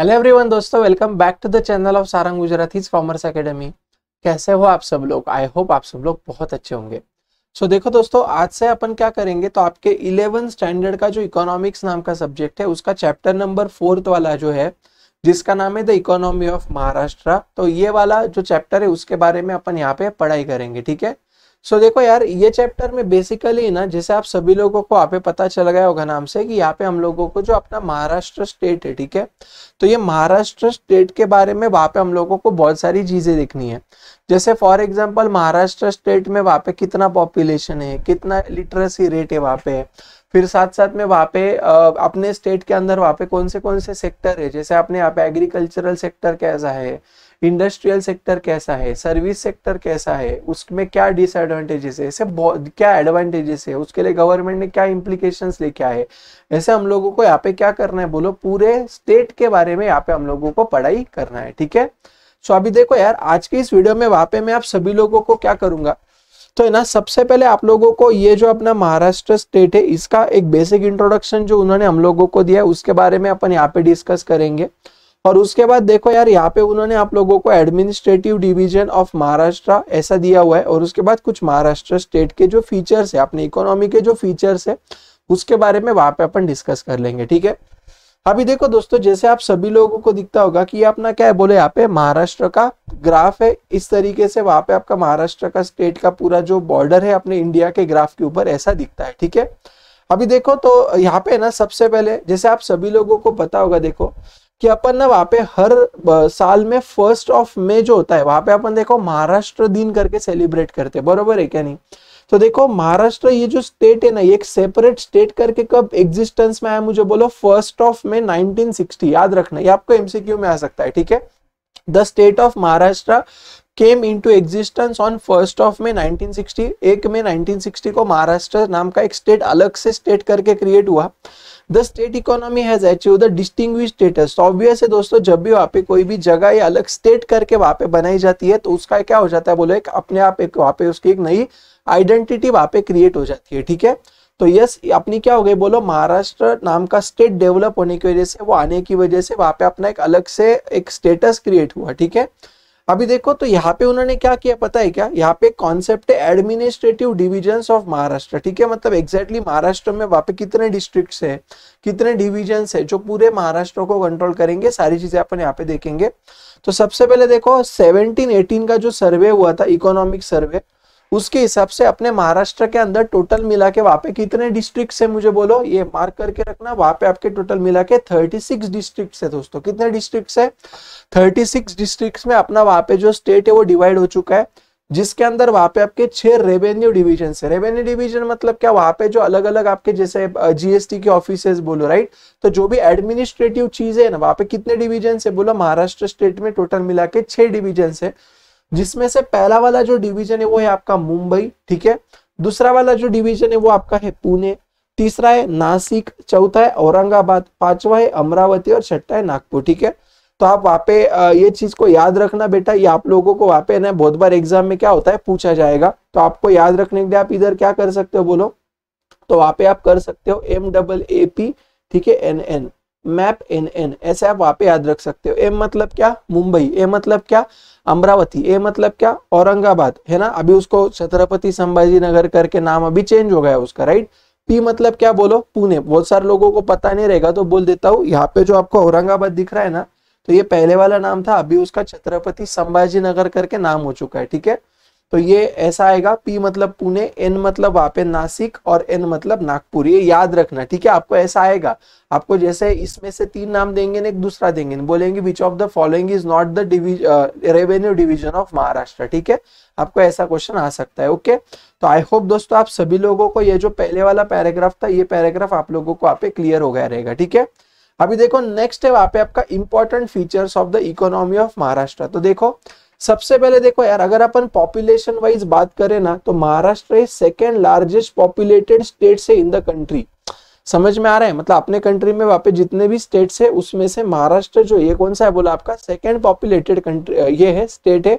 Hello everyone दोस्तों welcome back to the channel of Sarang Gujarati commerce academy कैसे हो आप सब लोग आई होप आप सब लोग बहुत अच्छे होंगे सो so, देखो दोस्तों आज से अपन क्या करेंगे तो आपके इलेवन स्टैंडर्ड का जो इकोनॉमिक्स नाम का सब्जेक्ट है उसका चैप्टर नंबर फोर्थ वाला जो है जिसका नाम है द इकोनॉमी ऑफ महाराष्ट्र तो ये वाला जो चैप्टर है उसके बारे में अपन यहाँ पे पढ़ाई करेंगे ठीक है सो so, देखो यार ये चैप्टर में बेसिकली ना जैसे आप सभी लोगों को आप पता चल गया होगा नाम से कि यहाँ पे हम लोगों को जो अपना महाराष्ट्र स्टेट है ठीक है तो ये महाराष्ट्र स्टेट के बारे में वहां पे हम लोगों को बहुत सारी चीजें देखनी है जैसे फॉर एग्जाम्पल महाराष्ट्र स्टेट में वहाँ पे कितना पॉपुलेशन है कितना लिटरेसी रेट है वहां पे फिर साथ साथ में वहां पे अपने स्टेट के अंदर वहाँ पे कौन से कौन से सेक्टर है जैसे आपने यहाँ पे एग्रीकल्चरल सेक्टर कैसा है इंडस्ट्रियल सेक्टर कैसा है सर्विस सेक्टर कैसा है उसमें क्या डिसएडवांटेजेस है ऐसे क्या एडवांटेजेस है उसके लिए गवर्नमेंट ने क्या इम्प्लीकेशन लेके आए ऐसे हम लोगों को यहाँ पे क्या करना है बोलो पूरे स्टेट के बारे में यहाँ पे हम लोगों को पढ़ाई करना है ठीक है सो अभी देखो यार आज की इस वीडियो में वहां पे मैं आप सभी लोगों को क्या करूंगा तो है ना सबसे पहले आप लोगों को ये जो अपना महाराष्ट्र स्टेट है इसका एक बेसिक इंट्रोडक्शन जो उन्होंने हम लोगों को दिया है उसके बारे में अपन यहाँ पे डिस्कस करेंगे और उसके बाद देखो यार यहाँ पे उन्होंने आप लोगों को एडमिनिस्ट्रेटिव डिवीजन ऑफ महाराष्ट्र ऐसा दिया हुआ है और उसके बाद कुछ महाराष्ट्र स्टेट के जो फीचर्स है अपने इकोनॉमी के जो फीचर्स है उसके बारे में वहां पे अपन डिस्कस कर लेंगे ठीक है अभी देखो दोस्तों जैसे आप सभी लोगों को दिखता होगा कि अपना क्या है बोले यहाँ पे महाराष्ट्र का ग्राफ है इस तरीके से वहां पे आपका महाराष्ट्र का स्टेट का पूरा जो बॉर्डर है अपने इंडिया के ग्राफ के ऊपर ऐसा दिखता है ठीक है अभी देखो तो यहाँ पे ना सबसे पहले जैसे आप सभी लोगों को पता होगा देखो कि अपन ना वहां पे हर साल में फर्स्ट ऑफ मे जो होता है वहां पे अपन देखो महाराष्ट्र दिन करके सेलिब्रेट करते हैं बरोबर है क्या नहीं तो देखो महाराष्ट्र ये जो स्टेट है ना ये एक सेपरेट स्टेट करके कब एग्जिस्टेंस में आया मुझे बोलो फर्स्ट ऑफ मे 1960 याद रखना ये आपको एमसीक्यू में आ सकता है ठीक है the state of Maharashtra came to existence on first of May 1960 एक नाइनटीन 1960 को महाराष्ट्र नाम का एक स्टेट अलग से स्टेट करके क्रिएट हुआ the state economy has achieve the distinct status obvious है दोस्तों जब भी वहाँ पे कोई भी जगह या अलग स्टेट करके वहाँ पे बनाई जाती है तो उसका क्या हो जाता है बोलो एक अपने आप एक वहाँ पे उसकी एक नई आइडेंटिटी वहाँ पे क्रिएट हो जाती है ठीक है तो यस अपनी क्या हो गई बोलो महाराष्ट्र नाम का स्टेट डेवलप होने की वजह से वो आने की वजह से वहाँ पे अपना एक अलग से एक स्टेटस क्रिएट हुआ ठीक है अभी देखो तो यहाँ पे उन्होंने क्या किया पता है क्या यहाँ पे कॉन्सेप्ट है एडमिनिस्ट्रेटिव डिविजन ऑफ महाराष्ट्र ठीक है मतलब एग्जैक्टली exactly महाराष्ट्र में वहाँ पे कितने डिस्ट्रिक्ट है कितने डिविजन है जो पूरे महाराष्ट्र को कंट्रोल करेंगे सारी चीजें अपन यहाँ पे देखेंगे तो सबसे पहले देखो सेवनटीन एटीन का जो सर्वे हुआ था इकोनॉमिक सर्वे उसके हिसाब से अपने महाराष्ट्र के अंदर टोटल मिला के वहां पे कितने डिस्ट्रिक्ट है मुझे बोलो ये मार्क करके रखना वहां पे आपके टोटल मिला के थर्टी सिक्स डिस्ट्रिक्ट है दोस्तों कितने डिस्ट्रिक्ट है थर्टी सिक्स डिस्ट्रिक्ट में अपना वहां पे जो स्टेट है वो डिवाइड हो चुका है जिसके अंदर वहां पे आपके छह रेवेन्यू डिविजन है रेवेन्यू डिविजन मतलब क्या वहां पे जो अलग अलग आपके जैसे जीएसटी के ऑफिस बोलो राइट तो जो भी एडमिनिस्ट्रेटिव चीज है ना वहां पे कितने डिविजन है बोलो महाराष्ट्र स्टेट में टोटल मिला के छह डिविजन है जिसमें से पहला वाला जो डिवीजन है वो है आपका मुंबई ठीक है दूसरा वाला जो डिवीजन है वो आपका है पुणे तीसरा है नासिक चौथा है औरंगाबाद पांचवा है अमरावती और छठा है नागपुर ठीक है तो आप वहाँ पे ये चीज को याद रखना बेटा ये आप लोगों को वहां पे ना बहुत बार एग्जाम में क्या होता है पूछा जाएगा तो आपको याद रखने के लिए आप इधर क्या कर सकते हो बोलो तो वहां पे आप कर सकते हो एम डबल ए पी ठीक है N N map N N ऐसे आप वहां पे याद रख सकते हो एम मतलब क्या मुंबई ए मतलब क्या अमरावती ए मतलब क्या औरंगाबाद है ना अभी उसको छत्रपति संभाजी नगर करके नाम अभी चेंज हो गया उसका राइट पी मतलब क्या बोलो पुणे बहुत सारे लोगों को पता नहीं रहेगा तो बोल देता हूँ यहाँ पे जो आपको औरंगाबाद दिख रहा है ना तो ये पहले वाला नाम था अभी उसका छत्रपति संभाजी नगर करके नाम हो चुका है ठीक है तो ये ऐसा आएगा पी मतलब पुणे एन मतलब वहां पे नासिक और एन मतलब नागपुर ये याद रखना ठीक है आपको ऐसा आएगा आपको जैसे इसमें से तीन नाम देंगे ना एक दूसरा देंगे बोलेंगे which of the following is not the revenue division of Maharashtra ठीक है आपको ऐसा क्वेश्चन आ सकता है ओके तो आई होप दोस्तों आप सभी लोगों को ये जो पहले वाला पैराग्राफ था ये पैराग्राफ आप लोगों को आप क्लियर हो गया रहेगा ठीक है अभी देखो नेक्स्ट है वहां पे आपका important features of the economy of Maharashtra तो देखो सबसे पहले देखो यार अगर अपन पॉपुलेशन वाइज बात करें ना तो Maharashtra second largest populated state है इन द कंट्री समझ में आ रहा है मतलब अपने कंट्री में वहां पे जितने भी स्टेट्स है उसमें से महाराष्ट्र जो ये कौन सा है बोला आपका सेकेंड पॉपुलेटेड कंट्री ये है स्टेट है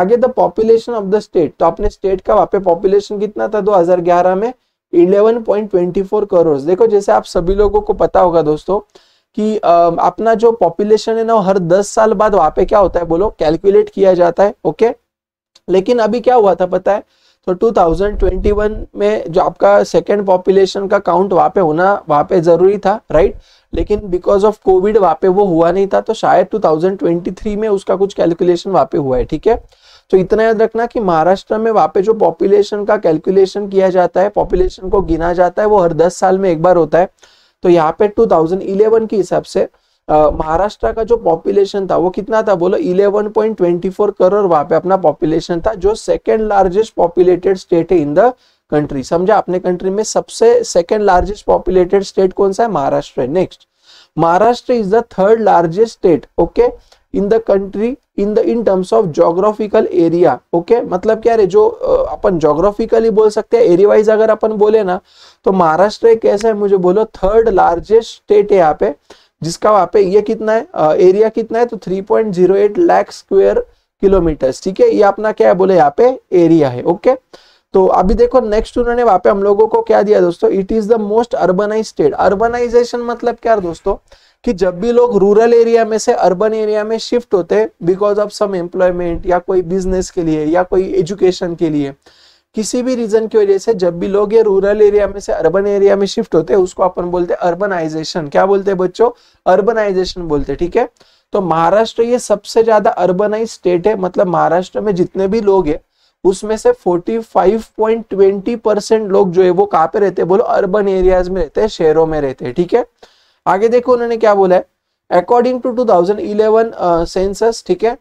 आगे the population of the state तो अपने स्टेट का वहां पे पॉपुलेशन कितना था 2011 में 11.24 करोड़ देखो जैसे आप सभी लोगों को पता होगा दोस्तों कि अपना जो पॉपुलेशन है ना हर दस साल बाद वहां पे क्या होता है बोलो कैलकुलेट किया जाता है ओके लेकिन अभी क्या हुआ था पता है तो 2021 में जो आपका सेकेंड पॉपुलेशन का काउंट वहां पे होना वहां पे जरूरी था राइट लेकिन बिकॉज ऑफ कोविड वहां पे वो हुआ नहीं था तो शायद 2023 में उसका कुछ कैलकुलेशन वहां पे हुआ है ठीक है तो इतना याद रखना कि महाराष्ट्र में वहां पे जो पॉपुलेशन का कैलकुलेशन किया जाता है पॉपुलेशन को गिना जाता है वो हर दस साल में एक बार होता है तो यहाँ पे 2011 के हिसाब से महाराष्ट्र का जो पॉपुलेशन था वो कितना था बोलो 11.24 करोड़ वहां पे अपना पॉपुलेशन था जो सेकेंड लार्जेस्ट पॉपुलेटेड स्टेट है इन द कंट्री समझा अपने कंट्री में सबसे सेकेंड लार्जेस्ट पॉपुलेटेड स्टेट कौन सा है Maharashtra next Maharashtra is the third largest state okay in the country in the in terms of geographical area okay मतलब क्या रे जो अपन जोग्राफिकली बोल सकते हैं एरिया वाइज अगर अपन बोले ना तो महाराष्ट्र एक ऐसा है मुझे बोलो थर्ड लार्जेस्ट स्टेट है यहाँ पे जिसका वहां पे ये कितना है एरिया कितना है तो 3.08 लैक स्क्वेयर किलोमीटर ठीक है ये अपना क्या है बोले यहाँ पे एरिया है ओके तो अभी देखो नेक्स्ट उन्होंने वहां पे हम लोगों को क्या दिया दोस्तों it is the most urbanise state urbanisation मतलब क्या दोस्तों कि जब भी लोग रूरल एरिया में से अर्बन एरिया में शिफ्ट होते हैं बिकॉज ऑफ सम एम्प्लॉयमेंट या कोई बिजनेस के लिए या कोई एजुकेशन के लिए किसी भी रीजन की वजह से जब भी लोग ये रूरल एरिया में से अर्बन एरिया में शिफ्ट होते हैं उसको अपन बोलते हैं अर्बनाइजेशन क्या बोलते हैं बच्चों अर्बनाइजेशन बोलते हैं ठीक है तो महाराष्ट्र ये सबसे ज्यादा अर्बनाइज स्टेट है मतलब महाराष्ट्र में जितने भी लोग है उसमें से 45.20 परसेंट लोग जो है वो कहाँ पे रहते हैं बोलो अर्बन एरियाज में रहते हैं शहरों में रहते हैं ठीक है थीके? आगे देखो उन्होंने क्या बोला है according to two thousand eleven census ठीक है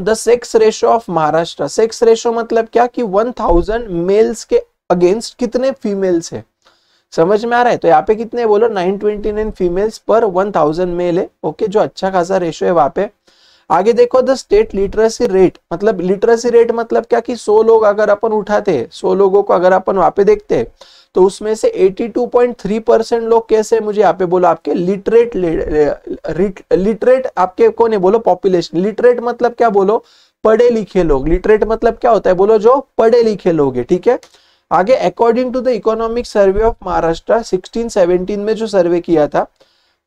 the sex ratio of Maharashtra sex ratio मतलब क्या कि वन थाउजेंड मेल्स के अगेंस्ट कितने फीमेल्स है समझ में आ रहा है तो यहाँ पे कितने बोलो 929 फीमेल्स पर 1000 मेल है ओके जो अच्छा खासा रेशो है वहां पे आगे देखो द स्टेट लिटरेसी रेट मतलब लिटरेसी रेट मतलब क्या कि 100 लोग अगर अपन उठाते हैं 100 लोगों को अगर अपन वहां पे देखते हैं तो उसमें से 82.3 परसेंट लोग कैसे मुझे यहाँ पे बोलो आपके लिटरेट लिटरेट आपके कौन है बोलो पॉपुलेशन लिटरेट मतलब क्या बोलो पढ़े लिखे लोग लिटरेट मतलब क्या होता है बोलो जो पढ़े लिखे लोग है ठीक है आगे according to the economic survey of Maharashtra 1617 में जो सर्वे किया था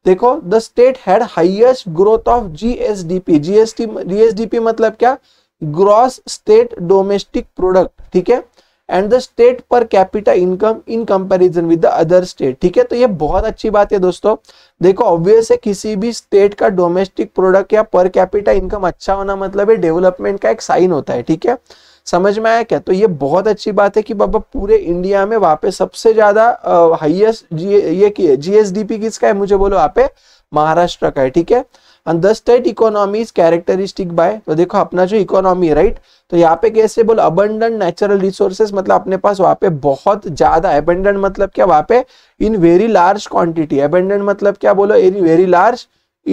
देखो the state had highest growth of GSDP GST GSDP मतलब क्या ग्रॉस स्टेट डोमेस्टिक प्रोडक्ट ठीक है and the state per capita income in comparison with the other state ठीक है तो ये बहुत अच्छी बात है दोस्तों देखो ऑब्वियस है किसी भी स्टेट का डोमेस्टिक प्रोडक्ट या पर कैपिटा इनकम अच्छा होना मतलब डेवलपमेंट का एक साइन होता है ठीक है समझ में आया क्या तो ये बहुत अच्छी बात है कि बाबा पूरे इंडिया में वहां पे सबसे ज्यादा हाईएस्ट ये जी, ये जीएसडीपी किसका है मुझे बोलो वहाँ पे महाराष्ट्र का है ठीक है and the state economy is characteristic by तो देखो अपना जो इकोनॉमी राइट तो यहाँ पे कैसे बोल अबंडन नेचुरल रिसोर्सेस मतलब अपने पास वहां पे बहुत ज्यादा अबेंडन मतलब क्या वहां पे in very large quantity abundant मतलब क्या बोलो in very large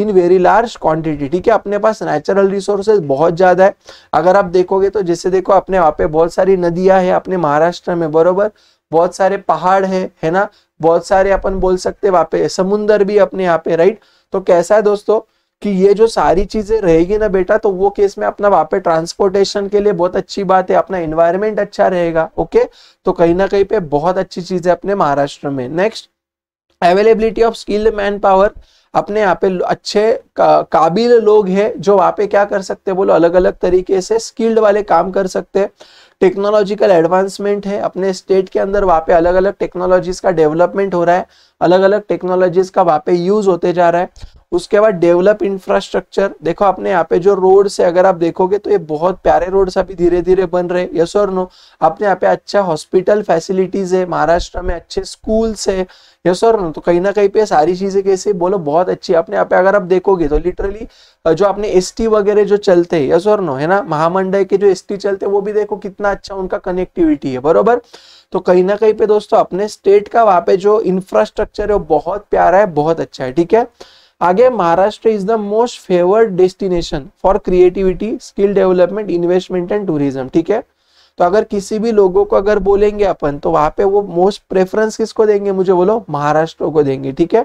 in very large quantity ठीक है अपने पास नेचुरल रिसोर्सेज बहुत ज्यादा है अगर आप देखोगे तो जैसे देखो अपने वहां पे बहुत सारी नदियां है अपने महाराष्ट्र में बरोबर बहुत सारे पहाड़ है है ना बहुत सारे अपन बोल सकते वहाँ पे समुंदर भी अपने यहाँ पे राइट तो कैसा है दोस्तों कि ये जो सारी चीजें रहेगी ना बेटा तो वो केस में अपना वहां पे ट्रांसपोर्टेशन के लिए बहुत अच्छी बात है अपना एनवायरमेंट अच्छा रहेगा ओके तो कहीं ना कहीं पे बहुत अच्छी चीज है अपने महाराष्ट्र में next availability of skilled manpower अपने यहाँ पे अच्छे का, काबिल लोग हैं जो वहाँ पे क्या कर सकते हैं बोलो अलग अलग तरीके से स्किल्ड वाले काम कर सकते हैं टेक्नोलॉजिकल एडवांसमेंट है अपने स्टेट के अंदर वहां पे अलग अलग टेक्नोलॉजीज का डेवलपमेंट हो रहा है अलग अलग टेक्नोलॉजीज का वहाँ पे यूज होते जा रहा है उसके बाद डेवलप इंफ्रास्ट्रक्चर देखो आपने यहाँ पे जो रोड से अगर आप देखोगे तो ये बहुत प्यारे रोड अभी धीरे धीरे बन रहे यस और नो आपने यहाँ पे अच्छा हॉस्पिटल फैसिलिटीज है महाराष्ट्र में अच्छे स्कूल्स है यस और नो तो कहीं ना कहीं पे सारी चीजें कैसे बोलो बहुत अच्छी आपने यहाँ पे अगर आप देखोगे तो लिटरली जो अपने एस वगैरह जो चलते है यस और नो है ना महामंडल के जो एस चलते वो भी देखो कितना अच्छा उनका कनेक्टिविटी है बरोबर तो कहीं ना कहीं पे दोस्तों अपने स्टेट का वहाँ पे जो इंफ्रास्ट्रक्चर है वो बहुत प्यारा है बहुत अच्छा है ठीक है आगे Maharashtra is the most favoured destination for creativity skill development investment and tourism ठीक है तो अगर किसी भी लोगों को अगर बोलेंगे अपन तो वहां पे वो मोस्ट प्रेफरेंस किसको देंगे मुझे बोलो महाराष्ट्र को देंगे ठीक है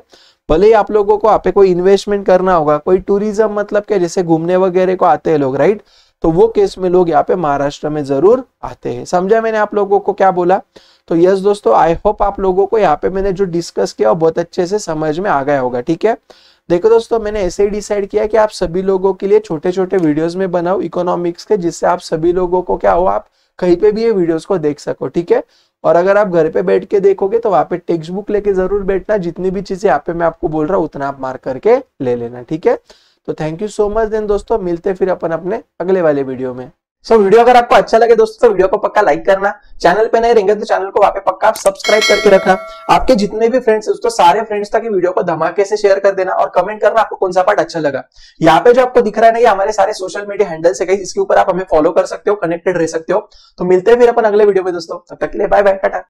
भले ही आप लोगों को आप कोई इन्वेस्टमेंट करना होगा कोई टूरिज्म मतलब क्या जैसे घूमने वगैरह को आते हैं लोग राइट तो वो केस में लोग यहाँ पे महाराष्ट्र में जरूर आते हैं समझा मैंने आप लोगों को क्या बोला तो यस दोस्तों आई होप आप लोगों को यहाँ पे मैंने जो डिस्कस किया वो बहुत अच्छे से समझ में आ गया होगा ठीक है देखो दोस्तों मैंने ऐसे ही डिसाइड किया कि आप सभी लोगों के लिए छोटे छोटे वीडियोस में बनाओ इकोनॉमिक्स के जिससे आप सभी लोगों को क्या हो आप कहीं पे भी ये वीडियोस को देख सको ठीक है और अगर आप घर पे बैठ के देखोगे तो वहां पे टेक्स्ट बुक लेके जरूर बैठना जितनी भी चीजें यहाँ पे मैं आपको बोल रहा हूँ उतना आप मार्क करके ले लेना ठीक है तो thank you so much then दोस्तों मिलते फिर अपन अपने अगले वाले वीडियो में सो वीडियो अगर आपको अच्छा लगे दोस्तों तो वीडियो को पक्का लाइक करना चैनल पे नहीं रहेंगे तो चैनल को वहां पे पक्का सब्सक्राइब करके रखना आपके जितने भी फ्रेंड्स दोस्तों सारे फ्रेंड्स तक वीडियो को धमाके से शेयर कर देना और कमेंट करना आपको कौन सा पार्ट अच्छा लगा यहाँ पे जो आपको दिख रहा है ना ये हमारे सारे सोशल मीडिया हैंडल्स है इसके ऊपर आप हमें फॉलो कर सकते हो कनेक्टेड रह सकते हो तो मिलते हैं फिर अपन अगले वीडियो में दोस्तों तब तक के लिए बाय बाय टाटा